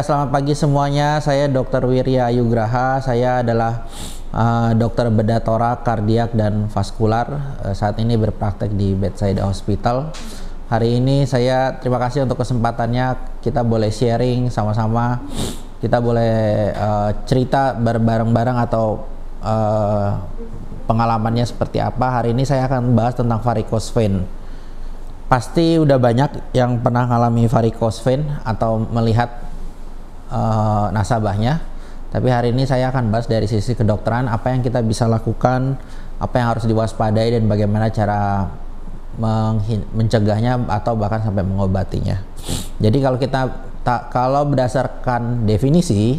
selamat pagi semuanya. Saya Dr. Wirya Ayugraha. Saya adalah uh, dokter bedah torak, kardiak dan vaskular. Uh, saat ini berpraktek di Bedside Hospital. Hari ini saya terima kasih untuk kesempatannya kita boleh sharing sama-sama. Kita boleh uh, cerita bareng-bareng atau uh, pengalamannya seperti apa. Hari ini saya akan bahas tentang varicose vein pasti udah banyak yang pernah mengalami varicose vein atau melihat uh, nasabahnya. Tapi hari ini saya akan bahas dari sisi kedokteran apa yang kita bisa lakukan, apa yang harus diwaspadai dan bagaimana cara mencegahnya atau bahkan sampai mengobatinya. Jadi kalau kita tak kalau berdasarkan definisi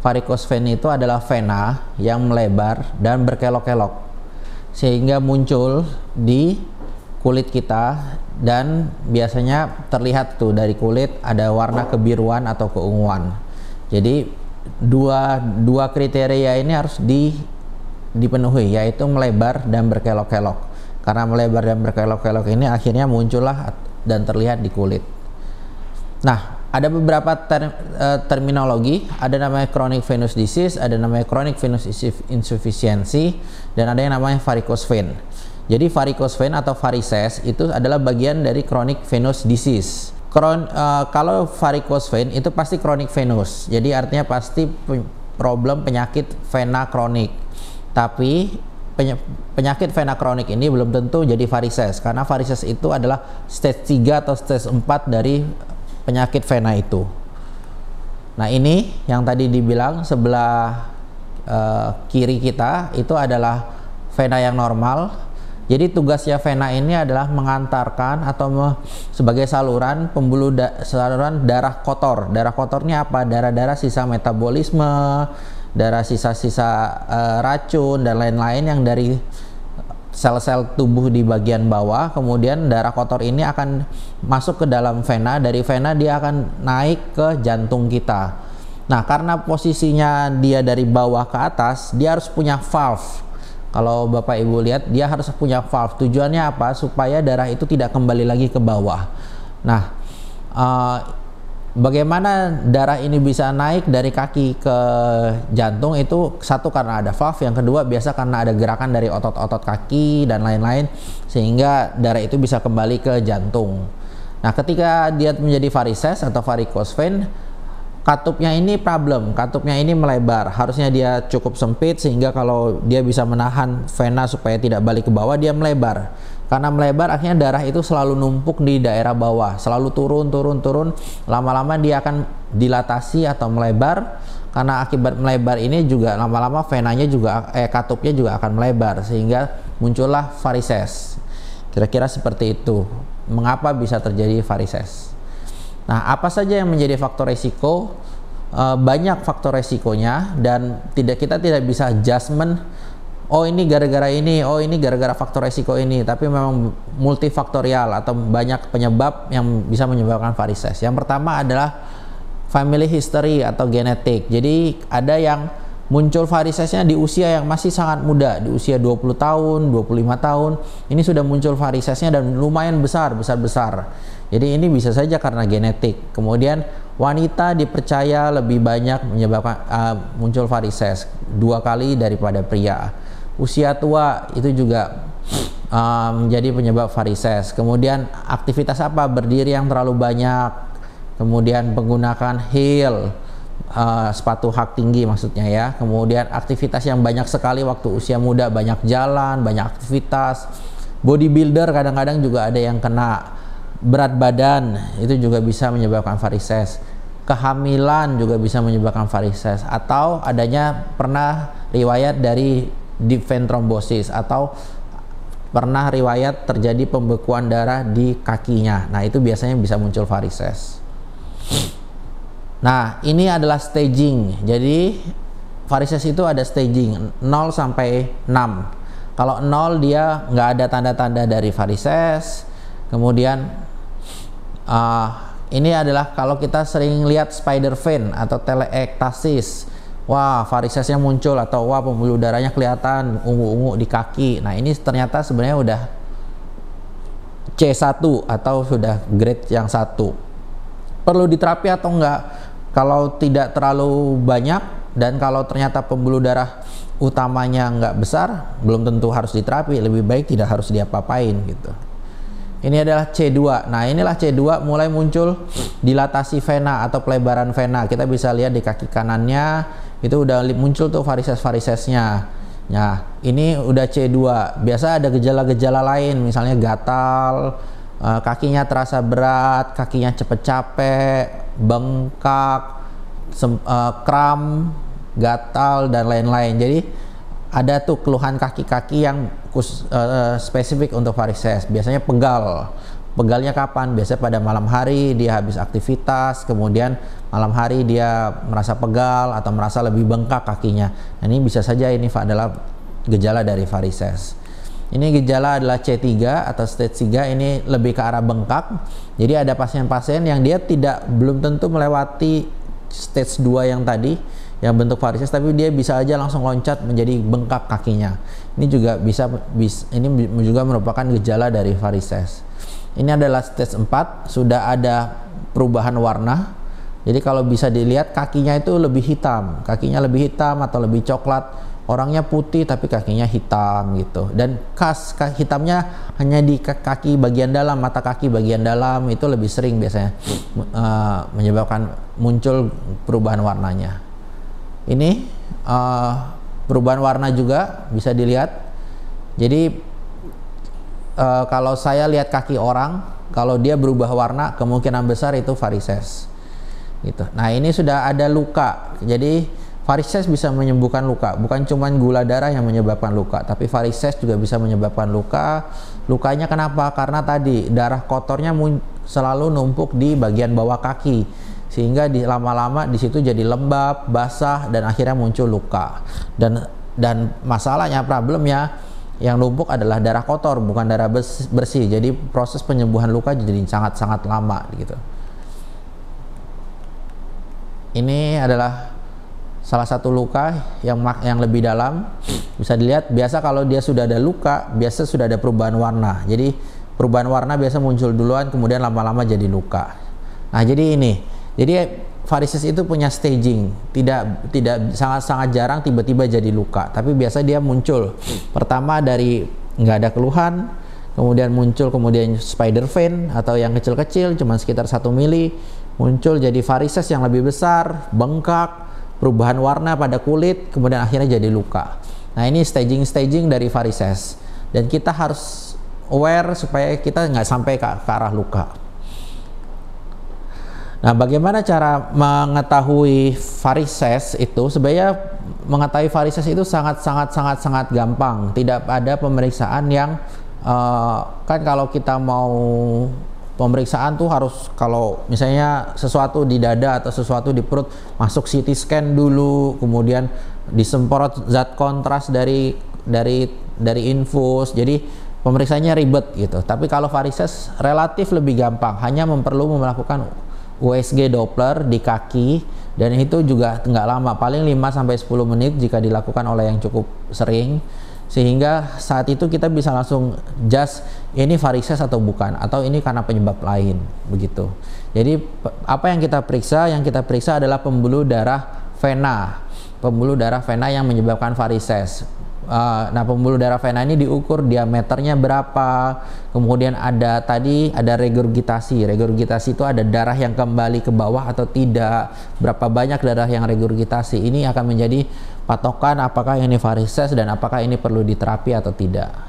varikos vein itu adalah vena yang melebar dan berkelok-kelok sehingga muncul di kulit kita dan biasanya terlihat tuh dari kulit ada warna kebiruan atau keunguan. Jadi dua dua kriteria ini harus di dipenuhi yaitu melebar dan berkelok-kelok. Karena melebar dan berkelok-kelok ini akhirnya muncullah dan terlihat di kulit. Nah, ada beberapa ter, uh, terminologi, ada namanya chronic venous disease, ada namanya chronic venous insufficiency, dan ada yang namanya varicose vein. Jadi varicose vein atau varices itu adalah bagian dari chronic venous disease. Kron, uh, kalau varicose vein itu pasti kronik venous. Jadi artinya pasti problem penyakit vena kronik. Tapi penyakit vena kronik ini belum tentu jadi varises karena varises itu adalah stage 3 atau stage 4 dari penyakit vena itu. Nah, ini yang tadi dibilang sebelah uh, kiri kita itu adalah vena yang normal jadi tugasnya vena ini adalah mengantarkan atau me, sebagai saluran pembuluh da, saluran darah kotor. Darah kotornya apa? Darah-darah sisa metabolisme, darah sisa-sisa e, racun dan lain-lain yang dari sel-sel tubuh di bagian bawah. Kemudian darah kotor ini akan masuk ke dalam vena. Dari vena dia akan naik ke jantung kita. Nah, karena posisinya dia dari bawah ke atas, dia harus punya valve kalau Bapak Ibu lihat dia harus punya valve. Tujuannya apa? Supaya darah itu tidak kembali lagi ke bawah. Nah, uh, bagaimana darah ini bisa naik dari kaki ke jantung itu satu karena ada valve, yang kedua biasa karena ada gerakan dari otot-otot kaki dan lain-lain sehingga darah itu bisa kembali ke jantung. Nah, ketika dia menjadi varises atau varicose vein, katupnya ini problem, katupnya ini melebar. Harusnya dia cukup sempit sehingga kalau dia bisa menahan vena supaya tidak balik ke bawah dia melebar. Karena melebar akhirnya darah itu selalu numpuk di daerah bawah, selalu turun turun turun. Lama-lama dia akan dilatasi atau melebar. Karena akibat melebar ini juga lama-lama venanya juga eh katupnya juga akan melebar sehingga muncullah varises. Kira-kira seperti itu. Mengapa bisa terjadi varises? Nah, apa saja yang menjadi faktor resiko? E, banyak faktor resikonya dan tidak kita tidak bisa adjustment oh ini gara-gara ini, oh ini gara-gara faktor resiko ini, tapi memang multifaktorial atau banyak penyebab yang bisa menyebabkan varises. Yang pertama adalah family history atau genetik. Jadi ada yang muncul varisesnya di usia yang masih sangat muda, di usia 20 tahun, 25 tahun, ini sudah muncul varisesnya dan lumayan besar, besar-besar. Jadi ini bisa saja karena genetik. Kemudian wanita dipercaya lebih banyak menyebabkan uh, muncul varises dua kali daripada pria. Usia tua itu juga menjadi eh, menjadi penyebab varises. Kemudian aktivitas apa? Berdiri yang terlalu banyak. Kemudian penggunaan heel uh, sepatu hak tinggi maksudnya ya. Kemudian aktivitas yang banyak sekali waktu usia muda, banyak jalan, banyak aktivitas. Bodybuilder kadang-kadang juga ada yang kena berat badan, itu juga bisa menyebabkan varises. Kehamilan juga bisa menyebabkan varises atau adanya pernah riwayat dari deep vein thrombosis atau pernah riwayat terjadi pembekuan darah di kakinya. Nah, itu biasanya bisa muncul varises. Nah, ini adalah staging. Jadi varises itu ada staging 0 sampai 6. Kalau 0 dia nggak ada tanda-tanda dari varises. Kemudian uh, ini adalah kalau kita sering lihat spider vein atau teleektasis. Wah, varisesnya muncul atau wah pembuluh darahnya kelihatan ungu-ungu di kaki. Nah, ini ternyata sebenarnya udah C1 atau sudah grade yang satu perlu diterapi atau enggak kalau tidak terlalu banyak dan kalau ternyata pembuluh darah utamanya nggak besar, belum tentu harus diterapi, lebih baik tidak harus diapa-apain gitu. Ini adalah C2. Nah, inilah C2 mulai muncul dilatasi vena atau pelebaran vena. Kita bisa lihat di kaki kanannya itu udah muncul tuh varises-varisesnya. Nah, ini udah C2. Biasa ada gejala-gejala lain, misalnya gatal, eh, kakinya terasa berat, kakinya cepet capek, bengkak, sem, uh, kram, gatal dan lain-lain. Jadi ada tuh keluhan kaki-kaki yang kus, uh, spesifik untuk varises. Biasanya pegal. Pegalnya kapan? Biasanya pada malam hari dia habis aktivitas, kemudian malam hari dia merasa pegal atau merasa lebih bengkak kakinya. Nah, ini bisa saja ini adalah gejala dari varises. Ini gejala adalah C3 atau stage 3 ini lebih ke arah bengkak. Jadi ada pasien-pasien yang dia tidak belum tentu melewati stage 2 yang tadi yang bentuk varises tapi dia bisa aja langsung loncat menjadi bengkak kakinya. Ini juga bisa ini juga merupakan gejala dari varises. Ini adalah stage 4, sudah ada perubahan warna. Jadi kalau bisa dilihat kakinya itu lebih hitam, kakinya lebih hitam atau lebih coklat orangnya putih tapi kakinya hitam gitu dan khas hitamnya hanya di kaki bagian dalam mata kaki bagian dalam itu lebih sering biasanya uh, menyebabkan muncul perubahan warnanya ini uh, perubahan warna juga bisa dilihat jadi uh, kalau saya lihat kaki orang kalau dia berubah warna kemungkinan besar itu varises gitu nah ini sudah ada luka jadi Varises bisa menyembuhkan luka, bukan cuma gula darah yang menyebabkan luka, tapi varises juga bisa menyebabkan luka. Lukanya kenapa? Karena tadi darah kotornya selalu numpuk di bagian bawah kaki, sehingga di lama-lama di situ jadi lembab, basah, dan akhirnya muncul luka. Dan dan masalahnya, problemnya yang numpuk adalah darah kotor, bukan darah bersih. Jadi proses penyembuhan luka jadi sangat-sangat lama gitu. Ini adalah salah satu luka yang yang lebih dalam bisa dilihat biasa kalau dia sudah ada luka biasa sudah ada perubahan warna jadi perubahan warna biasa muncul duluan kemudian lama-lama jadi luka nah jadi ini jadi varises itu punya staging tidak tidak sangat sangat jarang tiba-tiba jadi luka tapi biasa dia muncul pertama dari nggak ada keluhan kemudian muncul kemudian spider vein atau yang kecil-kecil cuma sekitar satu mili muncul jadi varises yang lebih besar bengkak perubahan warna pada kulit kemudian akhirnya jadi luka nah ini staging-staging dari varises dan kita harus aware supaya kita nggak sampai ke, ke arah luka nah bagaimana cara mengetahui varises itu sebenarnya mengetahui varises itu sangat-sangat-sangat-sangat gampang tidak ada pemeriksaan yang uh, kan kalau kita mau pemeriksaan tuh harus kalau misalnya sesuatu di dada atau sesuatu di perut masuk CT scan dulu kemudian disemprot zat kontras dari dari dari infus jadi pemeriksaannya ribet gitu tapi kalau varises relatif lebih gampang hanya memperlu melakukan USG Doppler di kaki dan itu juga nggak lama paling 5 sampai 10 menit jika dilakukan oleh yang cukup sering sehingga saat itu kita bisa langsung just ini varises atau bukan atau ini karena penyebab lain begitu jadi apa yang kita periksa yang kita periksa adalah pembuluh darah vena pembuluh darah vena yang menyebabkan varises Uh, nah pembuluh darah vena ini diukur diameternya berapa, kemudian ada tadi ada regurgitasi. Regurgitasi itu ada darah yang kembali ke bawah atau tidak, berapa banyak darah yang regurgitasi. Ini akan menjadi patokan apakah ini varises dan apakah ini perlu diterapi atau tidak.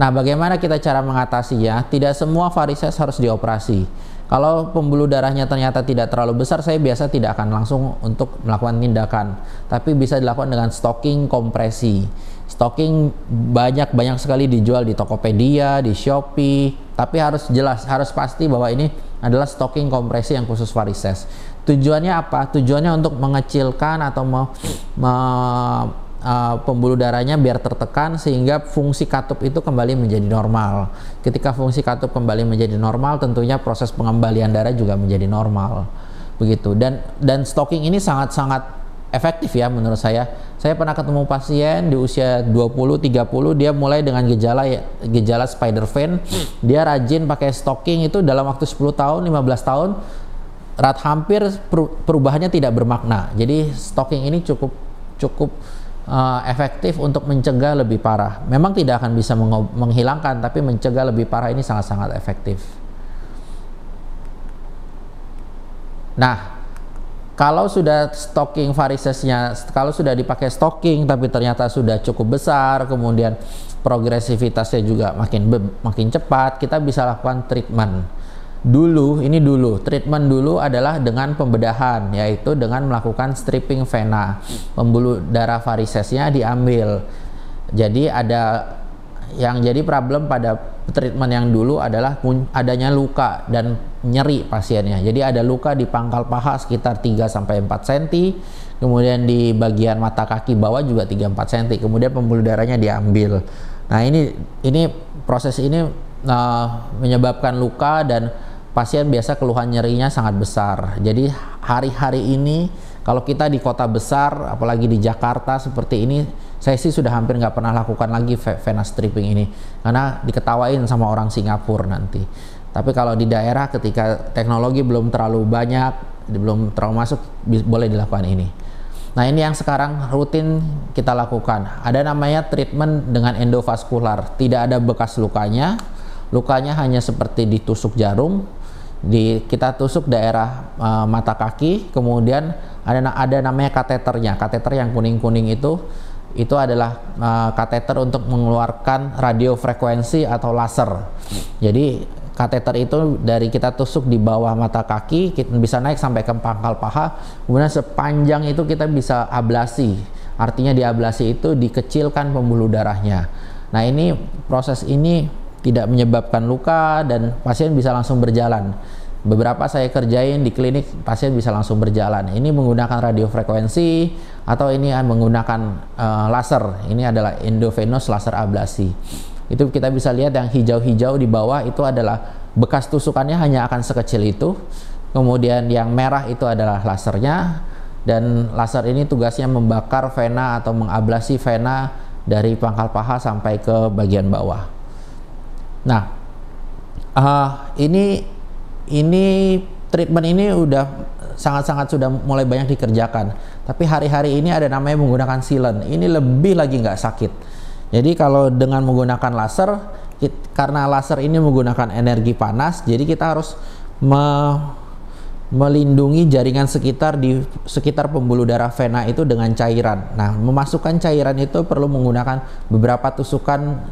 Nah, bagaimana kita cara mengatasinya? Tidak semua varises harus dioperasi. Kalau pembuluh darahnya ternyata tidak terlalu besar, saya biasa tidak akan langsung untuk melakukan tindakan. Tapi bisa dilakukan dengan stocking kompresi. Stocking banyak-banyak sekali dijual di Tokopedia, di Shopee, tapi harus jelas, harus pasti bahwa ini adalah stocking kompresi yang khusus varises. Tujuannya apa? Tujuannya untuk mengecilkan atau me, me, uh, pembuluh darahnya biar tertekan sehingga fungsi katup itu kembali menjadi normal. Ketika fungsi katup kembali menjadi normal, tentunya proses pengembalian darah juga menjadi normal. Begitu. Dan dan stocking ini sangat-sangat efektif ya menurut saya. Saya pernah ketemu pasien di usia 20 30 dia mulai dengan gejala ya, gejala spider vein. Dia rajin pakai stocking itu dalam waktu 10 tahun, 15 tahun rat hampir perubahannya tidak bermakna. Jadi stocking ini cukup cukup Eh, efektif untuk mencegah lebih parah. Memang tidak akan bisa menghilangkan, tapi mencegah lebih parah ini sangat-sangat efektif. Nah, kalau sudah stocking varisesnya, kalau sudah dipakai stocking tapi ternyata sudah cukup besar, kemudian progresivitasnya juga makin makin cepat, kita bisa lakukan treatment dulu ini dulu treatment dulu adalah dengan pembedahan yaitu dengan melakukan stripping vena pembuluh darah varisesnya diambil jadi ada yang jadi problem pada treatment yang dulu adalah adanya luka dan nyeri pasiennya jadi ada luka di pangkal paha sekitar 3 4 cm kemudian di bagian mata kaki bawah juga 3 4 cm kemudian pembuluh darahnya diambil nah ini ini proses ini uh, menyebabkan luka dan pasien biasa keluhan nyerinya sangat besar. Jadi hari-hari ini kalau kita di kota besar, apalagi di Jakarta seperti ini, saya sih sudah hampir nggak pernah lakukan lagi vena stripping ini karena diketawain sama orang Singapura nanti. Tapi kalau di daerah ketika teknologi belum terlalu banyak, belum terlalu masuk, boleh dilakukan ini. Nah ini yang sekarang rutin kita lakukan. Ada namanya treatment dengan endovaskular. Tidak ada bekas lukanya. Lukanya hanya seperti ditusuk jarum di kita tusuk daerah uh, mata kaki kemudian ada ada namanya kateternya kateter yang kuning kuning itu itu adalah uh, kateter untuk mengeluarkan radio frekuensi atau laser jadi kateter itu dari kita tusuk di bawah mata kaki kita bisa naik sampai ke pangkal paha kemudian sepanjang itu kita bisa ablasi artinya di ablasi itu dikecilkan pembuluh darahnya nah ini proses ini tidak menyebabkan luka dan pasien bisa langsung berjalan. Beberapa saya kerjain di klinik pasien bisa langsung berjalan. Ini menggunakan radiofrekuensi atau ini menggunakan uh, laser. Ini adalah endovenous laser ablasi. Itu kita bisa lihat yang hijau-hijau di bawah itu adalah bekas tusukannya hanya akan sekecil itu. Kemudian yang merah itu adalah lasernya dan laser ini tugasnya membakar vena atau mengablasi vena dari pangkal paha sampai ke bagian bawah. Nah, uh, ini ini treatment ini udah sangat-sangat sudah mulai banyak dikerjakan. Tapi hari-hari ini ada namanya menggunakan silen Ini lebih lagi nggak sakit. Jadi kalau dengan menggunakan laser, it, karena laser ini menggunakan energi panas, jadi kita harus me, melindungi jaringan sekitar di sekitar pembuluh darah vena itu dengan cairan. Nah, memasukkan cairan itu perlu menggunakan beberapa tusukan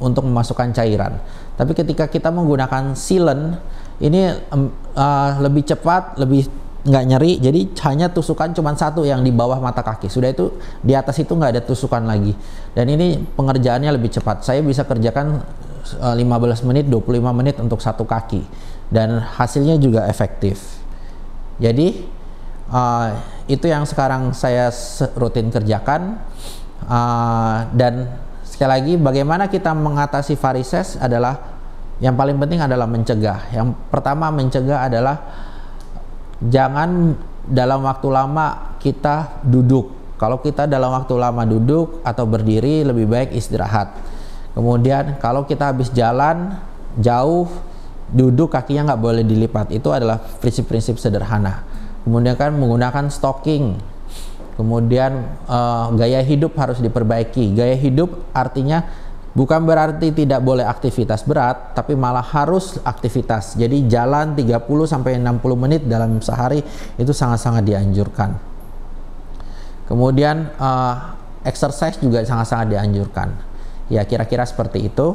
untuk memasukkan cairan. Tapi ketika kita menggunakan sealant, ini um, uh, lebih cepat, lebih nggak nyeri. Jadi hanya tusukan cuma satu yang di bawah mata kaki. Sudah itu di atas itu nggak ada tusukan lagi. Dan ini pengerjaannya lebih cepat. Saya bisa kerjakan uh, eh, 15 menit, 25 menit untuk satu kaki. Dan hasilnya juga efektif. Jadi uh, itu yang sekarang saya rutin kerjakan. Uh, dan Sekali lagi, bagaimana kita mengatasi varises adalah yang paling penting adalah mencegah. Yang pertama mencegah adalah jangan dalam waktu lama kita duduk. Kalau kita dalam waktu lama duduk atau berdiri lebih baik istirahat. Kemudian kalau kita habis jalan jauh duduk kakinya nggak boleh dilipat. Itu adalah prinsip-prinsip sederhana. Kemudian kan menggunakan stocking kemudian uh, gaya hidup harus diperbaiki gaya hidup artinya bukan berarti tidak boleh aktivitas berat tapi malah harus aktivitas jadi jalan 30 sampai 60 menit dalam sehari itu sangat-sangat dianjurkan kemudian uh, exercise juga sangat-sangat dianjurkan ya kira-kira seperti itu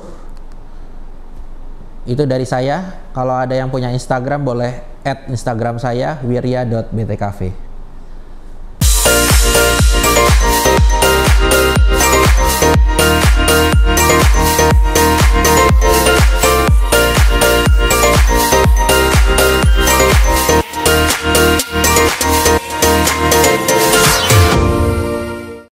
itu dari saya kalau ada yang punya Instagram boleh add Instagram saya wirya.btkv